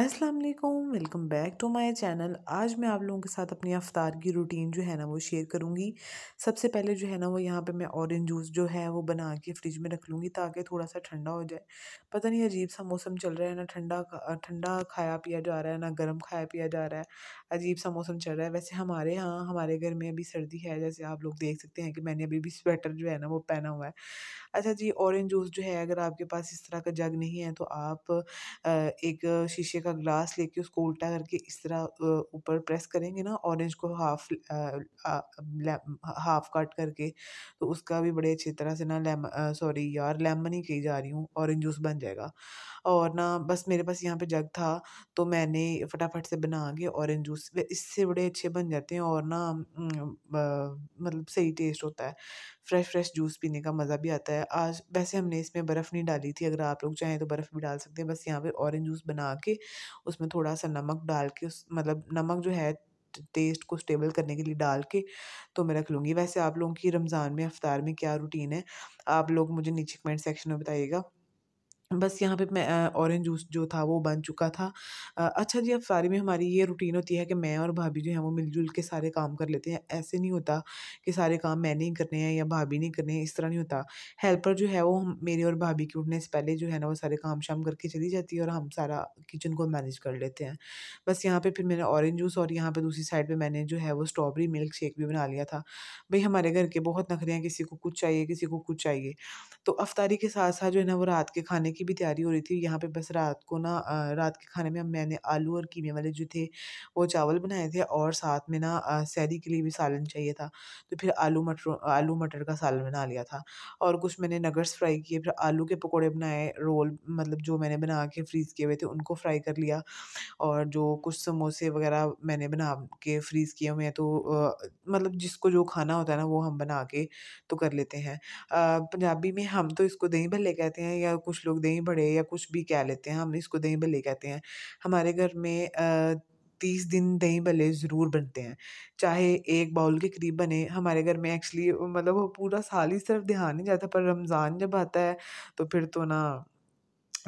अस्सलाम वालेकुम welcome back to my channel आज मैं आप लोगों के साथ अपनी अफ्तार की रूटीन जो है ना वो शेयर करूँगी सबसे पहले जो है ना वो यहाँ पे मैं ऑरेंज जूस जो है वो बना के फ्रिज में रख लूँगी ताकि थोड़ा सा ठंडा हो जाए पता नहीं अजीब सा मौसम चल रहा है ना ठंडा ठंडा खाया पिया जा रहा है ना गर्म खाया पिया जा रहा है अजीब सा मौसम चल रहा है वैसे हमारे यहाँ हमारे घर में अभी सर्दी है जैसे आप लोग देख सकते हैं कि मैंने अभी भी स्वेटर जो है ना वो पहना हुआ है अच्छा जी ऑरेंज जूस जो है अगर आपके पास इस तरह का जग नहीं है तो आप एक शीशे का ग्लास लेके उसको उल्टा करके इस तरह ऊपर प्रेस करेंगे ना ऑरेंज को हाफ हाफ काट करके तो उसका भी बड़े अच्छी तरह से ना लेम सॉरी यार लेमन ही कही जा रही हूँ ऑरेंज जूस बन जाएगा और ना बस मेरे पास यहाँ पे जग था तो मैंने फटाफट से बना के ऑरेंज जूस इससे बड़े अच्छे बन जाते हैं और ना मतलब सही टेस्ट होता है फ्रेश फ्रेश जूस पीने का मज़ा भी आता है आज वैसे हमने इसमें बर्फ़ नहीं डाली थी अगर आप लोग चाहें तो बर्फ़ भी डाल सकते हैं बस यहाँ पर ऑरेंज जूस बना के उसमें थोड़ा सा नमक डाल के उस मतलब नमक जो है टेस्ट को स्टेबल करने के लिए डाल के तो मैं रख लूँगी वैसे आप लोगों की रमज़ान में अफ्तार में क्या रूटीन है आप लोग मुझे नीचे कमेंट सेक्शन में बताइएगा बस यहाँ पे मैं ऑरेंज जूस जो था वो बन चुका था अच्छा जी अब सारी में हमारी ये रूटीन होती है कि मैं और भाभी जो है वो मिलजुल के सारे काम कर लेते हैं ऐसे नहीं होता कि सारे काम मैंने ही करने हैं या भाभी नहीं करने हैं इस तरह नहीं होता हेल्पर जो है वो मेरे और भाभी के उठने से पहले जो है ना वो सारे काम शाम करके चली जाती है और हम सारा किचन को मैनेज कर लेते हैं बस यहाँ पर फिर मैंने ऑरेंज जूस और यहाँ पर दूसरी साइड पर मैंने जो है वो स्ट्रॉबेरी मिल्क शेक भी बना लिया था भाई हमारे घर के बहुत नखरे हैं किसी को कुछ चाहिए किसी को कुछ चाहिए तो अफ्तारी के साथ साथ जो है ना वो रात के खाने की की भी तैयारी हो रही थी यहाँ पे बस रात को ना रात के खाने में मैंने आलू और कीमे वाले जो थे वो चावल बनाए थे और साथ में ना सैरी के लिए भी सालन चाहिए था तो फिर आलू मटर आलू मटर का सालन बना लिया था और कुछ मैंने नगर्स फ्राई किए फिर आलू के पकौड़े बनाए रोल मतलब जो मैंने बना के फ्रीज़ किए हुए थे उनको फ्राई कर लिया और जो कुछ समोसे वगैरह मैंने बना के फ्रीज़ किए हुए हैं तो मतलब जिसको जो खाना होता है ना वो हम बना के तो कर लेते हैं पंजाबी में हम तो इसको दही भल्ले कहते हैं या कुछ लोग दही दही बड़े या कुछ भी कह लेते हैं हम इसको दही भले कहते हैं हमारे घर में आ, तीस दिन दही भले ज़रूर बनते हैं चाहे एक बाउल के करीब बने हमारे घर में एक्चुअली मतलब वो पूरा साल ही सिर्फ ध्यान नहीं जाता पर रमज़ान जब आता है तो फिर तो ना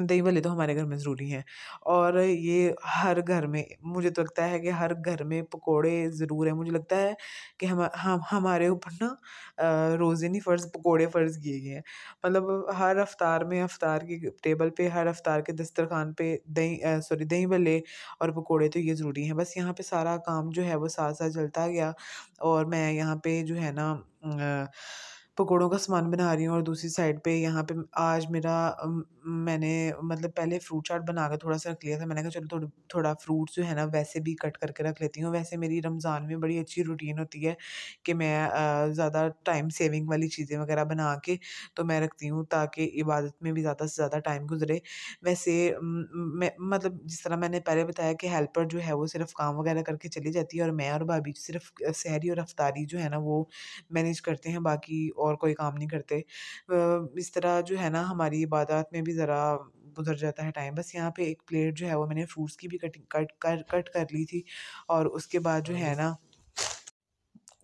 दही तो भल्ले तो हमारे घर में ज़रूरी हैं और ये हर घर में मुझे तो लगता है कि हर घर में पकोड़े ज़रूर हैं मुझे लगता है कि हम हम हमारे ऊपर ना नहीं फ़र्ज़ पकोड़े फ़र्ज़ किए गए हैं मतलब हर अफ्तार में अफ्तार की टेबल पे हर अफ्तार के दस्तरखान पे दही सॉरी दही भले और पकोड़े तो ये ज़रूरी हैं बस यहाँ पे सारा काम जो है वो साथ साथ चलता गया और मैं यहाँ पे जो है ना आ, पकौड़ों का सामान बना रही हूँ और दूसरी साइड पे यहाँ पे आज मेरा मैंने मतलब पहले फ्रूट चाट बना कर थोड़ा सा रख लिया था मैंने कहा चलो थोड़ा थोड़ा फ्रूट्स जो है ना वैसे भी कट करके रख लेती हूँ वैसे मेरी रमज़ान में बड़ी अच्छी रूटीन होती है कि मैं ज़्यादा टाइम सेविंग वाली चीज़ें वगैरह बना के तो मैं रखती हूँ ताकि इबादत में भी ज़्यादा से ज़्यादा टाइम गुजरे वैसे मैं मतलब जिस तरह मैंने पहले बताया कि हेल्पर जो है वो सिर्फ काम वगैरह करके चली जाती है और मैं और भाभी सिर्फ सहरी और रफ्तारी जो है ना वो मैनेज करते हैं बाकी और कोई काम नहीं करते इस तरह जो है ना हमारी इबादत में भी ज़रा गुजर जाता है टाइम बस यहाँ पे एक प्लेट जो है वो मैंने फ्रूट्स की भी कटिंग कट कर कट कर ली थी और उसके बाद जो है हम्म। ना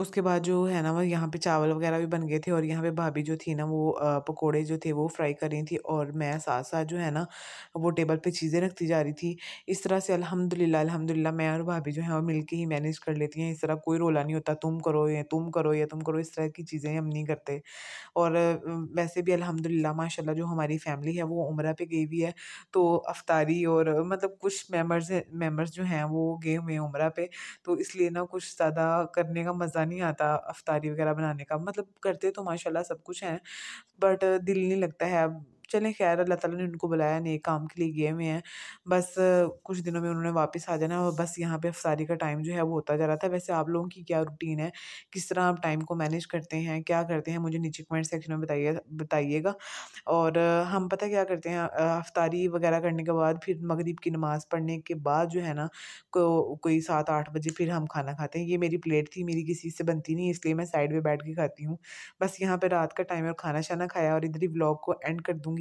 उसके बाद जो है ना वो यहाँ पे चावल वगैरह भी बन गए थे और यहाँ पे भाभी जो थी ना वो पकोड़े जो थे वो फ्राई कर रही थी और मैं साथ साथ जो है ना वो टेबल पे चीज़ें रखती जा रही थी इस तरह से अल्हम्दुलिल्लाह अल्हम्दुलिल्लाह मैं और भाभी जो है वो मिलके ही मैनेज कर लेती हैं इस तरह कोई रोला नहीं होता तुम करो या तुम करो या तुम करो इस तरह की चीज़ें हम नहीं करते और वैसे भी अलहमदिल्ला माशाला जो हमारी फैमिली है वो उम्र पर गई हुई है तो अफ्तारी और मतलब कुछ मेम्बर्स मेम्बर्स जो हैं वो गए हुए हैं उमरा पे तो इसलिए ना कुछ ज़्यादा करने का मज़ा नहीं आता अफ्तारी वगैरह बनाने का मतलब करते तो माशाल्लाह सब कुछ हैं बट दिल नहीं लगता है अब चलें खैर अल्लाह ताला ने उनको बुलाया नए काम के लिए गए हुए हैं बस कुछ दिनों में उन्होंने वापस आ जाना और बस यहाँ पे अफसारी का टाइम जो है वो होता जा रहा था वैसे आप लोगों की क्या रूटीन है किस तरह आप टाइम को मैनेज करते हैं क्या करते हैं मुझे नीचे कमेंट सेक्शन में बताइए बताइएगा और हम पता क्या करते हैं अफतारी वगैरह करने के बाद फिर मगरिब की नमाज़ पढ़ने के बाद जो है ना कोई सात आठ बजे फिर हम खाना खाते हैं ये मेरी प्लेट थी मेरी किसी से बनती नहीं इसलिए मैं साइड में बैठ के खाती हूँ बस यहाँ पर रात का टाइम और खाना शाना खाया और इधर ही ब्लॉग को एंड कर दूँगी